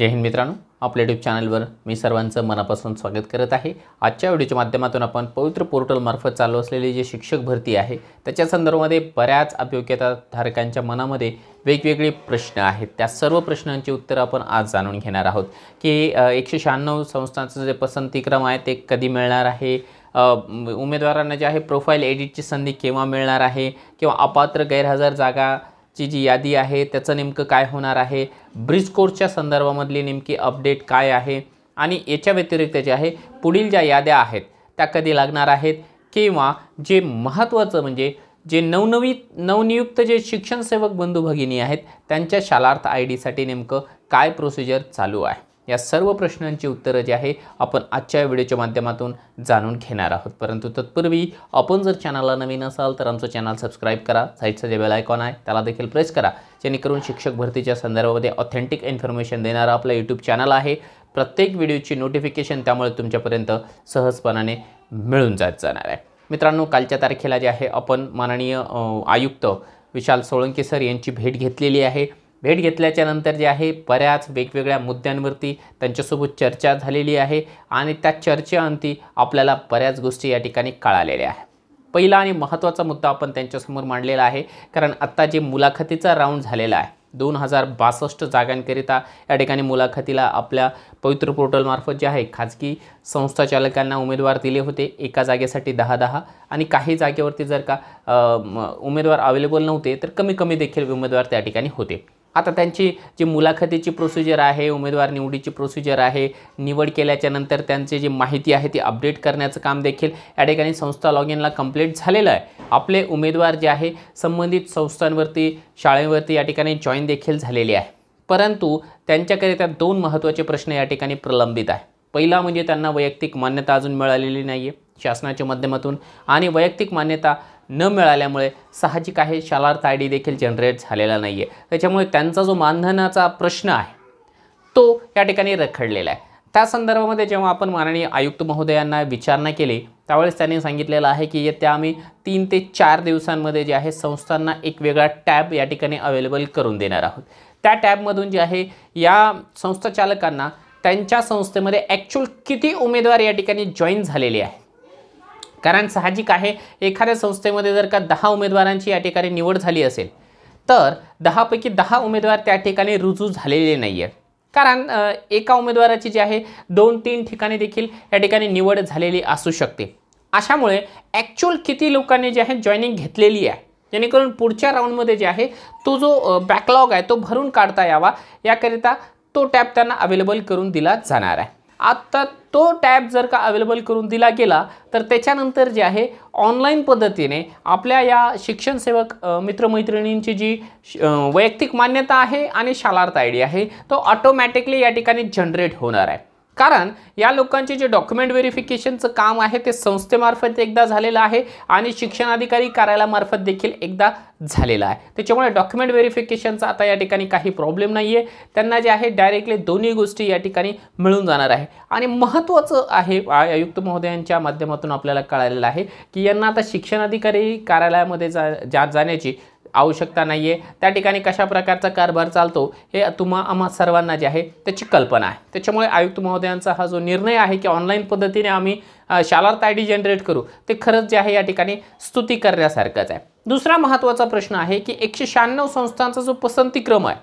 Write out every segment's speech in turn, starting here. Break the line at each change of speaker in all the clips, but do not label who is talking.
जय हिंद मित्रांनो आपल्या यूट्यूब चॅनलवर मी सर्वांचं मनापासून स्वागत करत आहे आजच्या व्हिडिओच्या माध्यमातून आपण पवित्र पोर्टलमार्फत चालू असलेली जी शिक्षक भरती आहे त्याच्या संदर्भामध्ये बऱ्याच धारकांच्या मनामध्ये वेगवेगळे प्रश्न आहेत त्या सर्व प्रश्नांची उत्तरं आपण आज जाणून घेणार आहोत की एकशे शहाण्णव संस्थांचं जे पसंतीक्रम आहे ते कधी मिळणार आहे उमेदवारांना जे आहे प्रोफाईल एडिटची संधी केव्हा मिळणार आहे किंवा अपात्र गैरहजर जागा ची जी यादी आहे त्याचं नेमकं काय होणार आहे ब्रिज कोर्सच्या संदर्भामधली नेमकी अपडेट काय आहे आणि याच्या व्यतिरिक्त जे आहे पुढील ज्या याद्या आहेत त्या कधी लागणार आहेत किंवा जे महत्त्वाचं म्हणजे जे नवनवी नवनियुक्त जे शिक्षणसेवक बंधू भगिनी आहेत त्यांच्या शालार्थ आय डीसाठी नेमकं काय प्रोसिजर चालू आहे या सर्व प्रश्नांची उत्तरं जी आहे आपण आजच्या व्हिडिओच्या माध्यमातून जाणून घेणार आहोत परंतु तत्पूर्वी आपण जर चॅनलला नवीन असाल तर आमचं चॅनल सबस्क्राईब करा साईडचं जे बेल आयकॉन आहे त्याला देखील प्रेस करा जेणेकरून शिक्षक भरतीच्या संदर्भामध्ये ऑथेंटिक इन्फॉर्मेशन देणारा आपला यूट्यूब चॅनल आहे प्रत्येक व्हिडिओची नोटिफिकेशन त्यामुळे तुमच्यापर्यंत सहजपणाने मिळून जात जाणार आहे मित्रांनो कालच्या तारखेला जे आहे आपण माननीय आयुक्त विशाल सोळंके सर यांची भेट घेतलेली आहे भेट घेतल्याच्यानंतर जे आहे बऱ्याच वेगवेगळ्या मुद्द्यांवरती त्यांच्यासोबत चर्चा झालेली आहे आणि त्या चर्चेअंती आपल्याला बऱ्याच गोष्टी या ठिकाणी कळालेल्या आहेत पहिला आणि महत्त्वाचा मुद्दा आपण त्यांच्यासमोर मांडलेला आहे कारण आत्ता जे मुलाखतीचा राऊंड झालेला आहे दोन हजार बासष्ट जागांकरिता या ठिकाणी मुलाखतीला आपल्या पवित्र पोर्टलमार्फत जे आहे खाजगी संस्था चालकांना उमेदवार दिले होते एका जागेसाठी दहा दहा आणि काही जागेवरती जर का उमेदवार अवेलेबल नव्हते तर कमी कमी देखील उमेदवार त्या ठिकाणी होते आता त्यांची जी मुलाखतीची प्रोसिजर आहे उमेदवार निवडीची प्रोसिजर आहे निवड केल्याच्यानंतर त्यांचे जी माहिती आहे ती अपडेट करण्याचं काम देखील या ठिकाणी संस्था लॉग इनला कंप्लीट झालेलं आहे आपले उमेदवार जे आहे संबंधित संस्थांवरती शाळेवरती या ठिकाणी जॉईन देखील झालेले आहे परंतु त्यांच्याकरिता दोन महत्त्वाचे प्रश्न या ठिकाणी प्रलंबित आहे पहिला म्हणजे त्यांना वैयक्तिक मान्यता अजून मिळालेली नाही आहे शासनाच्या माध्यमातून आणि वैयक्तिक मान्यता न मिळाल्यामुळे साहजिक आहे शालार्थ आय डी देखील जनरेट झालेला नाही आहे त्याच्यामुळे त्यांचा जो मानधनाचा प्रश्न आहे तो या ठिकाणी रखडलेला आहे त्या संदर्भामध्ये जेव्हा आपण माननीय आयुक्त महोदयांना विचारणा केली त्यावेळेस त्यांनी सांगितलेलं आहे की येत्या आम्ही तीन ते चार दिवसांमध्ये जे आहे संस्थांना एक वेगळा टॅब या ठिकाणी अवेलेबल करून देणार आहोत त्या टॅबमधून जे आहे या संस्थाचालकांना त्यांच्या संस्थेमध्ये ॲक्च्युअल किती उमेदवार या ठिकाणी जॉईन झालेले आहे कारण साहजिक आहे एखाद्या संस्थेमध्ये जर का दहा उमेदवारांची या ठिकाणी निवड झाली असेल तर दहापैकी दहा उमेदवार त्या ठिकाणी रुजू झालेले नाही आहेत कारण एका उमेदवाराची जी आहे दोन तीन ठिकाणी देखील या ठिकाणी निवड झालेली असू शकते अशामुळे ॲक्च्युअल किती लोकांनी जे आहे जॉईनिंग घेतलेली आहे जेणेकरून पुढच्या राऊंडमध्ये जे आहे तो जो बॅकलॉग आहे तो भरून काढता यावा याकरिता तो टॅप त्यांना अवेलेबल करून दिला जाणार आहे आत्ता तो टॅब जर का अवेलेबल करून दिला गेला तर त्याच्यानंतर जे आहे ऑनलाईन पद्धतीने आपल्या या शिक्षणसेवक मित्रमैत्रिणींची जी वैयक्तिक मान्यता आहे आणि शालार्थ आय डी आहे तो ऑटोमॅटिकली या ठिकाणी जनरेट होणार आहे कारण या लोकांचे जे डॉक्युमेंट व्हेरिफिकेशनचं काम आहे ते संस्थेमार्फत एकदा झालेलं आहे आणि शिक्षणाधिकारी कार्यालयामार्फत देखील एकदा झालेला आहे त्याच्यामुळे डॉक्युमेंट व्हेरिफिकेशनचा आता या ठिकाणी काही प्रॉब्लेम नाही आहे त्यांना जे आहे डायरेक्टली दोन्ही गोष्टी या ठिकाणी मिळून जाणार आहे आणि महत्त्वाचं आहे आयुक्त महोदयांच्या माध्यमातून आपल्याला कळालेलं आहे की यांना आता शिक्षणाधिकारी कार्यालयामध्ये जा जाण्याची आवश्यकता नाही आहे त्या ठिकाणी कशा प्रकारचा कारभार चालतो हे तुम्हा आम्हा सर्वांना जे आहे त्याची कल्पना आहे त्याच्यामुळे आयुक्त महोदयांचा हा जो निर्णय आहे की ऑनलाईन पद्धतीने आम्ही शालार्थ आय डी जनरेट करू ते खरंच जे आहे या ठिकाणी स्तुती करण्यासारखंच आहे दुसरा महत्त्वाचा प्रश्न आहे की एकशे शहाण्णव संस्थांचा जो पसंतीक्रम आहे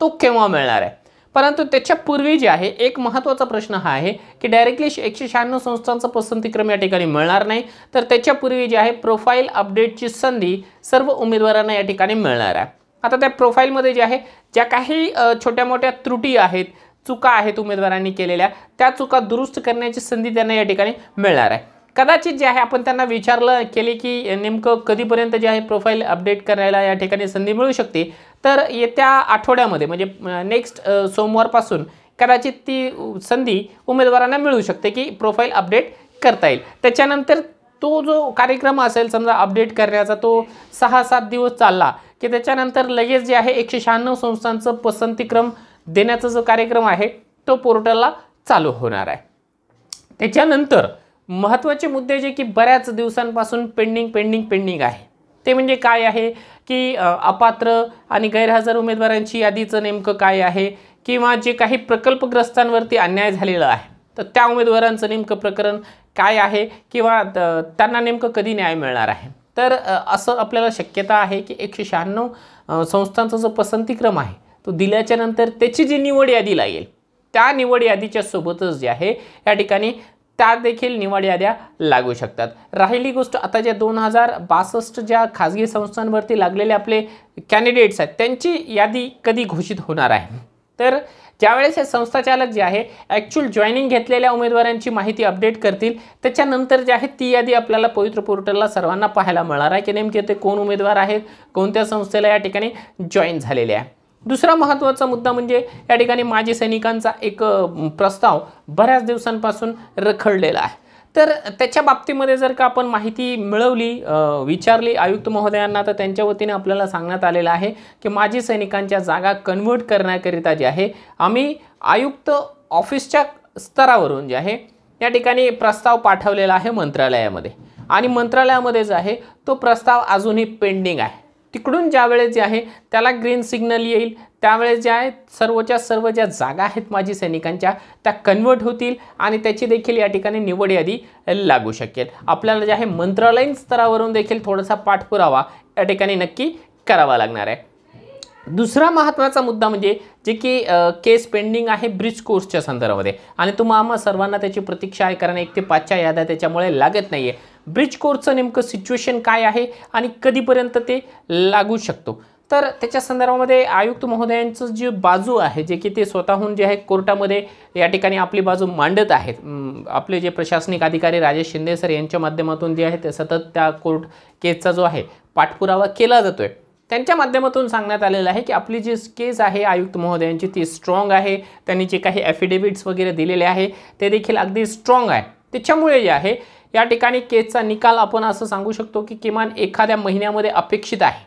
तो केव्हा मिळणार आहे परंतु त्याच्यापूर्वी जे आहे एक महत्त्वाचा प्रश्न हा आहे की डायरेक्टली एकशे शहाण्णव संस्थांचा पसंतीक्रम या ठिकाणी मिळणार नाही तर त्याच्यापूर्वी जे आहे प्रोफाईल अपडेटची संधी सर्व उमेदवारांना या ठिकाणी मिळणार आहे आता त्या प्रोफाईलमध्ये जे आहे ज्या काही छोट्या मोठ्या त्रुटी आहेत चुका आहेत उमेदवारांनी केलेल्या त्या चुका दुरुस्त करण्याची संधी त्यांना या ठिकाणी मिळणार आहे कदाचित जे आहे आपण त्यांना विचारलं केले की नेमकं कधीपर्यंत जे आहे प्रोफाईल अपडेट करायला या ठिकाणी संधी मिळू शकते तर येत्या आठवड्यामध्ये म्हणजे नेक्स्ट सोमवारपासून कदाचित ती संधी उमेदवारांना मिळू शकते की प्रोफाईल अपडेट करता येईल त्याच्यानंतर तो जो कार्यक्रम असेल समजा अपडेट करण्याचा तो सहा सात दिवस चालला की त्याच्यानंतर लगेच जे आहे एकशे शहाण्णव संस्थांचं पसंतीक्रम देण्याचा जो कार्यक्रम आहे तो पोर्टलला चालू होणार आहे त्याच्यानंतर महत्त्वाचे मुद्दे जे की बऱ्याच दिवसांपासून पेंडिंग पेंडिंग पेंडिंग आहे ते म्हणजे काय आहे की अपात्र आणि गैरहजर उमेदवारांची यादीचं नेमकं काय आहे किंवा जे काही प्रकल्पग्रस्तांवरती अन्याय झालेला आहे तर त्या उमेदवारांचं नेमकं प्रकरण काय आहे किंवा त्यांना नेमकं कधी न्याय मिळणार आहे तर असं आपल्याला शक्यता आहे की एकशे शहाण्णव संस्थांचा जो पसंतीक्रम आहे तो दिल्याच्यानंतर त्याची जी निवड यादी लागेल त्या निवड यादीच्या सोबतच जे आहे या ठिकाणी त्या देखील निवड याद्या लागू शकतात राहिली गोष्ट आता ज्या दोन हजार बासष्ट ज्या खाजगी संस्थांवरती लागलेले आपले कॅन्डिडेट्स आहेत त्यांची यादी कधी घोषित होणार आहे तर ज्यावेळेस हे संस्थाचालक जे आहे ॲक्च्युअल जॉईनिंग घेतलेल्या उमेदवारांची माहिती अपडेट करतील त्याच्यानंतर जे आहे ती यादी आपल्याला पवित्र पोर्टलला सर्वांना पाहायला मिळणार आहे की नेमके ते कोण उमेदवार आहेत कोणत्या संस्थेला या ठिकाणी जॉईन झालेले आहे दुसरा महत्त्वाचा मुद्दा म्हणजे या ठिकाणी माजी सैनिकांचा एक प्रस्ताव बऱ्याच दिवसांपासून रखडलेला आहे तर त्याच्या बाबतीमध्ये जर का आपण माहिती मिळवली विचारली आयुक्त महोदयांना तर त्यांच्या वतीने आपल्याला सांगण्यात आलेलं आहे की माजी सैनिकांच्या जागा कन्वर्ट करण्याकरिता जे आहे आम्ही आयुक्त ऑफिसच्या स्तरावरून जे आहे या ठिकाणी प्रस्ताव पाठवलेला आहे मंत्रालयामध्ये आणि मंत्रालयामध्ये जो आहे तो प्रस्ताव अजूनही पेंडिंग आहे तिकडून ज्यावेळेस जे आहे त्याला ग्रीन सिग्नल येईल त्यावेळेस जे आहे सर्वच्या सर्व ज्या जागा आहेत माजी सैनिकांच्या त्या कन्वर्ट होतील आणि त्याची देखील या ठिकाणी निवड यादी लागू शकेल आपल्याला जे आहे मंत्रालयीन स्तरावरून देखील थोडासा पाठपुरावा या ठिकाणी नक्की करावा लागणार आहे दुसरा महत्त्वाचा मुद्दा म्हणजे जे की केस पेंडिंग आहे ब्रिज कोर्सच्या संदर्भामध्ये आणि तुम्हाला सर्वांना त्याची प्रतीक्षा आहे कारण एक ते पाचच्या याद्या त्याच्यामुळे लागत नाही आहे ब्रिज कोर्सचं नेमकं सिच्युएशन काय आहे आणि कधीपर्यंत ते लागू शकतो तर त्याच्या संदर्भामध्ये आयुक्त महोदयांचं जी बाजू आहे जे की ते स्वतःहून जे आहे कोर्टामध्ये या ठिकाणी आपली बाजू मांडत आहेत आपले जे प्रशासनिक अधिकारी राजेश शिंदे सर यांच्या माध्यमातून जे आहे ते सतत त्या कोर्ट केसचा जो आहे पाठपुरावा केला जातो आहे त्यांच्या माध्यमातून सांगण्यात आलेलं आहे की आपली जी केस आहे आयुक्त महोदयांची ती स्ट्रॉंग आहे त्यांनी जे काही ॲफिडेविट्स वगैरे दिलेले आहे ते देखील अगदी स्ट्रॉंग आहे त्याच्यामुळे जे आहे या ठिकाणी केसचा निकाल आपण असं सांगू शकतो की किमान एखाद्या महिन्यामध्ये अपेक्षित आहे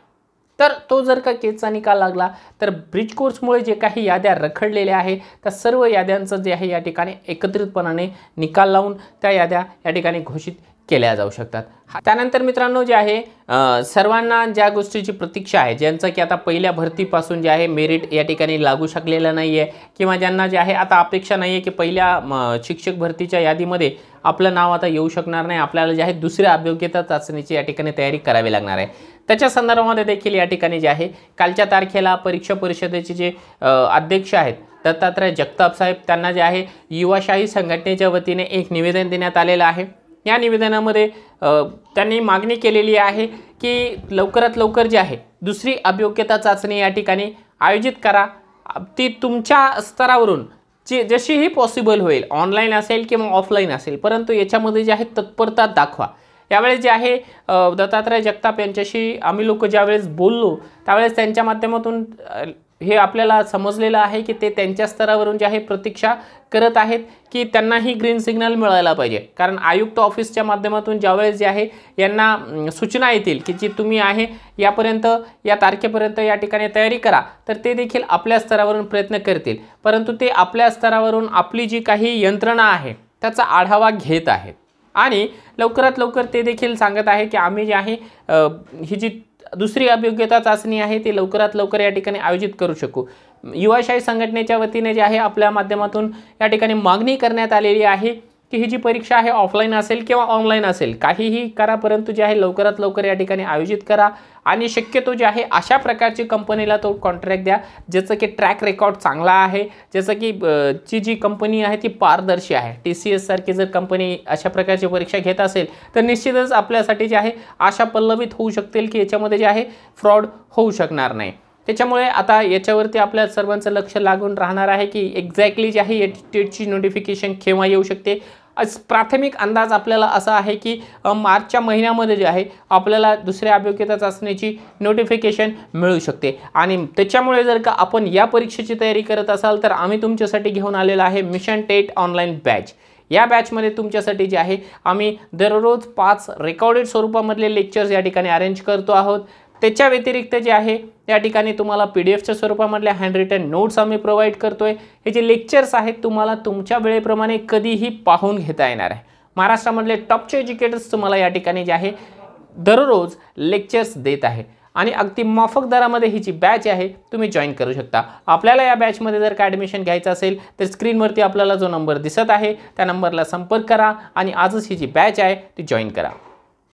तर तो जर का केसचा निकाल लागला तर ब्रिज कोर्समुळे जे काही याद्या रखडलेल्या आहे त्या सर्व याद्यांचं जे आहे या ठिकाणी एकत्रितपणाने निकाल लावून त्या याद्या या ठिकाणी घोषित केल्या जाऊ शकतात त्यानंतर मित्रांनो जे आहे सर्वांना ज्या गोष्टीची प्रतीक्षा आहे ज्यांचं की आता पहिल्या भरतीपासून जे आहे मेरिट या ठिकाणी लागू शकलेलं नाही आहे किंवा ज्यांना जे आहे आता अपेक्षा नाही आहे की पहिल्या शिक्षक भरतीच्या यादीमध्ये आपलं नाव आता येऊ शकणार नाही आपल्याला जे आहे दुसऱ्या अभियोग्यता चाचणीची या ठिकाणी तयारी करावी लागणार आहे त्याच्या संदर्भामध्ये देखील या ठिकाणी जे आहे कालच्या तारखेला परीक्षा परिषदेचे जे अध्यक्ष आहेत दत्तात्रय जगताप साहेब त्यांना जे आहे युवाशाही संघटनेच्या वतीने एक निवेदन देण्यात आलेलं आहे या निवेदनामध्ये त्यांनी मागणी केलेली आहे की लवकरात लवकर जी आहे दुसरी अभियोग्यता चाचणी या ठिकाणी आयोजित करा ती तुमच्या स्तरावरून जी जशीही पॉसिबल होईल ऑनलाईन असेल किंवा ऑफलाईन असेल परंतु याच्यामध्ये जे आहे तत्परता दाखवा यावेळेस जे आहे दत्तात्रय जगताप यांच्याशी आम्ही लोक ज्यावेळेस बोललो त्यावेळेस त्यांच्या माध्यमातून हे आपल्याला समजलेलं आहे की ते त्यांच्या स्तरावरून जे आहे प्रतीक्षा करत आहेत की त्यांनाही ग्रीन सिग्नल मिळायला पाहिजे कारण आयुक्त ऑफिसच्या माध्यमातून ज्यावेळेस जे आहे यांना सूचना येतील की जी तुम्ही आहे यापर्यंत या तारखेपर्यंत या ठिकाणी तयारी करा तर ते देखील आपल्या स्तरावरून प्रयत्न करतील परंतु ते आपल्या स्तरावरून आपली जी काही यंत्रणा आहे त्याचा आढावा घेत आहेत आणि लवकरात लवकर ते देखील सांगत आहे की आम्ही जे आहे ही जी दुसरी अभियोग्यता चाचणी आहे ती लवकरात लवकर या ठिकाणी आयोजित करू शकू युवाशाही संघटनेच्या वतीने जे आहे आपल्या माध्यमातून या ठिकाणी मागणी करण्यात आलेली आहे की ही जी परीक्षा आहे ऑफलाईन असेल किंवा ऑनलाईन असेल काहीही करा परंतु जे आहे लवकरात लवकर या ठिकाणी आयोजित करा आणि शक्यतो जे आहे अशा प्रकारची कंपनीला तो कॉन्ट्रॅक्ट द्या ज्याचं की ट्रॅक रेकॉर्ड चांगला आहे ज्याचं की जी जी कंपनी आहे ती पारदर्शी आहे टी सी एससारखी जर कंपनी अशा प्रकारची परीक्षा घेत असेल तर निश्चितच आपल्यासाठी जे आहे आशा पल्लवित होऊ शकतील की याच्यामध्ये जे आहे फ्रॉड होऊ शकणार नाही त्याच्यामुळे आता याच्यावरती आपल्या सर्वांचं लक्ष लागून राहणार आहे की एक्झॅक्टली जी आहे टेटची नोटिफिकेशन केव्हा येऊ शकते प्राथमिक अंदाज आपल्याला असा आहे की मार्चच्या महिन्यामध्ये जे आहे आपल्याला दुसऱ्या अभियोग्यता असण्याची नोटिफिकेशन मिळू शकते आणि त्याच्यामुळे जर का आपण या परीक्षेची तयारी करत असाल तर आम्ही तुमच्यासाठी घेऊन आलेला आहे मिशन टेट ऑनलाईन बॅच या बॅचमध्ये तुमच्यासाठी जे आहे आम्ही दररोज पाच रेकॉर्डेड स्वरूपामधले लेक्चर्स या ठिकाणी अरेंज करतो आहोत त्याच्या व्यतिरिक्त जे आहे त्या ठिकाणी तुम्हाला पी डी एफच्या स्वरूपामधल्या हँड रिटन नोट्स आम्ही प्रोव्हाइड करतो आहे हे जे लेक्चर्स आहेत तुम्हाला तुमच्या वेळेप्रमाणे कधीही पाहून घेता येणार आहे महाराष्ट्रामधले टॉपचे एज्युकेटर्स तुम्हाला या ठिकाणी जे आहे दररोज लेक्चर्स देत आहे आणि अगदी माफक दरामध्ये ही जी बॅच आहे तुम्ही जॉईन करू शकता आपल्याला या बॅचमध्ये जर का ॲडमिशन घ्यायचं असेल तर स्क्रीनवरती आपल्याला जो नंबर दिसत आहे त्या नंबरला संपर्क करा आणि आजच ही जी बॅच आहे ती जॉईन करा